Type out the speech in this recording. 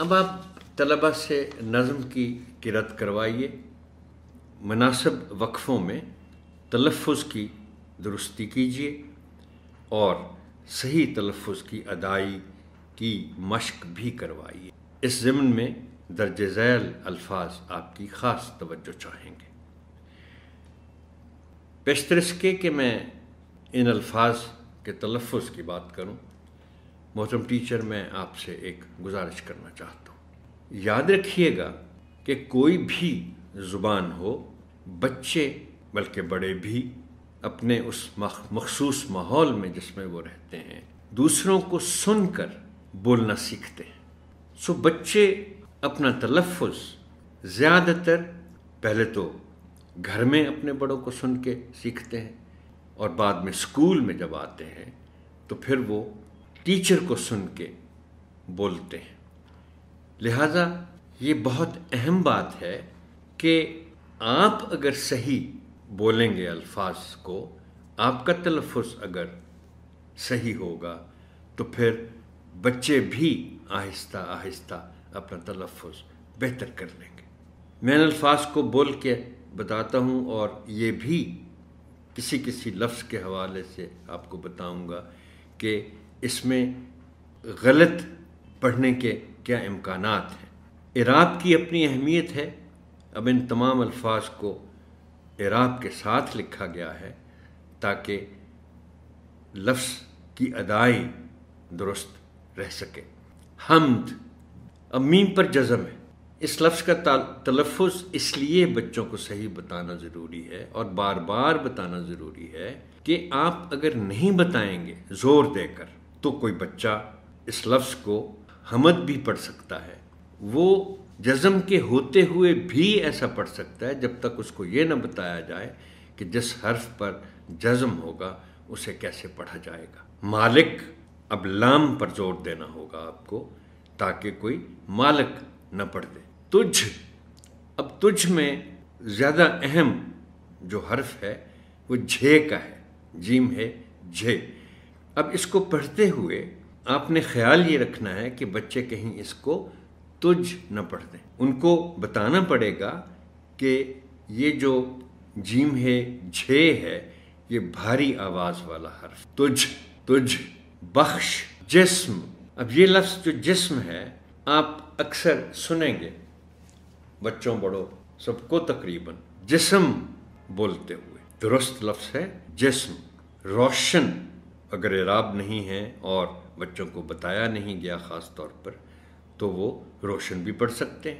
अब आप तलबा से नज़म की किरत करवाइए मुनासब वक्फ़ों में तलफ़ की दुरुस्ती कीजिए और सही तलफ़ की अदाई की मशक भी करवाइए इस ज़मन में दर्ज झैल अल्फाज आपकी ख़ास तवज्जो चाहेंगे पेशतरस्के के मैं इन अल्फाज के तलफ़ की बात करूँ मोहतरम टीचर मैं आपसे एक गुजारिश करना चाहता हूँ याद रखिएगा कि कोई भी ज़ुबान हो बच्चे बल्कि बड़े भी अपने उस मखसूस माहौल में जिसमें वो रहते हैं दूसरों को सुनकर बोलना सीखते हैं सो बच्चे अपना तलफ़ ज़्यादातर पहले तो घर में अपने बड़ों को सुन के सीखते हैं और बाद में स्कूल में जब आते हैं तो फिर वो टीचर को सुन के बोलते हैं लिहाजा ये बहुत अहम बात है कि आप अगर सही बोलेंगे अल्फाज को आपका तलफ़ अगर सही होगा तो फिर बच्चे भी आहिस्ता आहिस्ता अपना तलफ़ बेहतर कर लेंगे मैं अल्फाज को बोल के बताता हूँ और ये भी किसी किसी लफ्ज़ के हवाले से आपको बताऊँगा कि इसमें गलत पढ़ने के क्या इम्कान हैं इराब की अपनी अहमियत है अब इन तमाम अल्फाज को इराब के साथ लिखा गया है ताकि लफ्स की अदाई दुरुस्त रह सके हमद अब मीम पर जज़म है इस लफ्ज़ का तलफ़ इसलिए बच्चों को सही बताना ज़रूरी है और बार बार बताना ज़रूरी है कि आप अगर नहीं बताएंगे ज़ोर देकर तो कोई बच्चा इस लफ्ज़ को हमद भी पढ़ सकता है वो जज़म के होते हुए भी ऐसा पढ़ सकता है जब तक उसको ये ना बताया जाए कि जिस हर्फ पर जज़म होगा उसे कैसे पढ़ा जाएगा मालिक अब लाम पर जोर देना होगा आपको ताकि कोई मालिक न पढ़ दे तुझ अब तुझ में ज़्यादा अहम जो हर्फ है वो झे का है जीम है झे अब इसको पढ़ते हुए आपने ख्याल ये रखना है कि बच्चे कहीं इसको तुझ न पढ़ दें उनको बताना पड़ेगा कि ये जो जीम है झे है ये भारी आवाज़ वाला हर्फ तुझ तुझ बख्श जिस्म अब ये लफ्ज़ जो जिस्म है आप अक्सर सुनेंगे बच्चों बड़ों सबको तकरीबन जिस्म बोलते हुए दुरुस्त लफ्ज़ है जिस्म रोशन अगर एराब नहीं है और बच्चों को बताया नहीं गया ख़ास तौर पर तो वो रोशन भी पढ़ सकते हैं